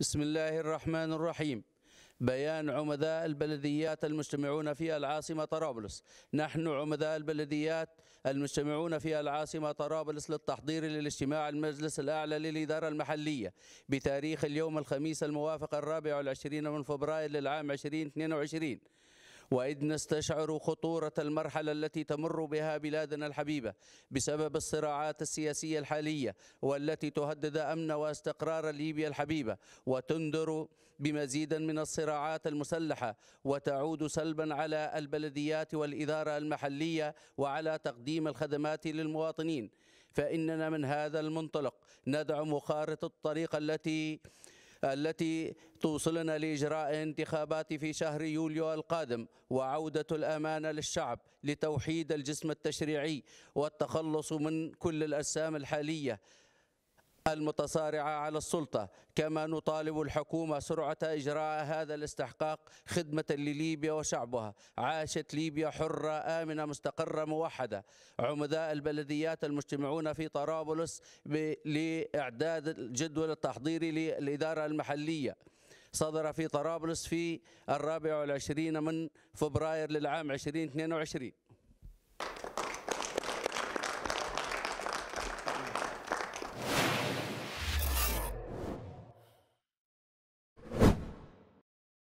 بسم الله الرحمن الرحيم بيان عمداء البلديات المجتمعون في العاصمة طرابلس نحن عمداء البلديات المجتمعون في العاصمة طرابلس للتحضير للاجتماع المجلس الأعلى للإدارة المحلية بتاريخ اليوم الخميس الموافق الرابع والعشرين من فبراير للعام 2022 وإذ نستشعر خطورة المرحلة التي تمر بها بلادنا الحبيبة بسبب الصراعات السياسية الحالية والتي تهدد أمن واستقرار ليبيا الحبيبة وتندر بمزيد من الصراعات المسلحة وتعود سلبا على البلديات والإدارة المحلية وعلى تقديم الخدمات للمواطنين فإننا من هذا المنطلق ندعم خارطة الطريق التي التي توصلنا لإجراء انتخابات في شهر يوليو القادم وعودة الأمانة للشعب لتوحيد الجسم التشريعي والتخلص من كل الأجسام الحالية المتصارعة على السلطة كما نطالب الحكومة سرعة إجراء هذا الاستحقاق خدمة لليبيا وشعبها عاشت ليبيا حرة آمنة مستقرة موحدة عمداء البلديات المجتمعون في طرابلس لإعداد الجدول التحضيري للإدارة المحلية صدر في طرابلس في الرابع والعشرين من فبراير للعام 2022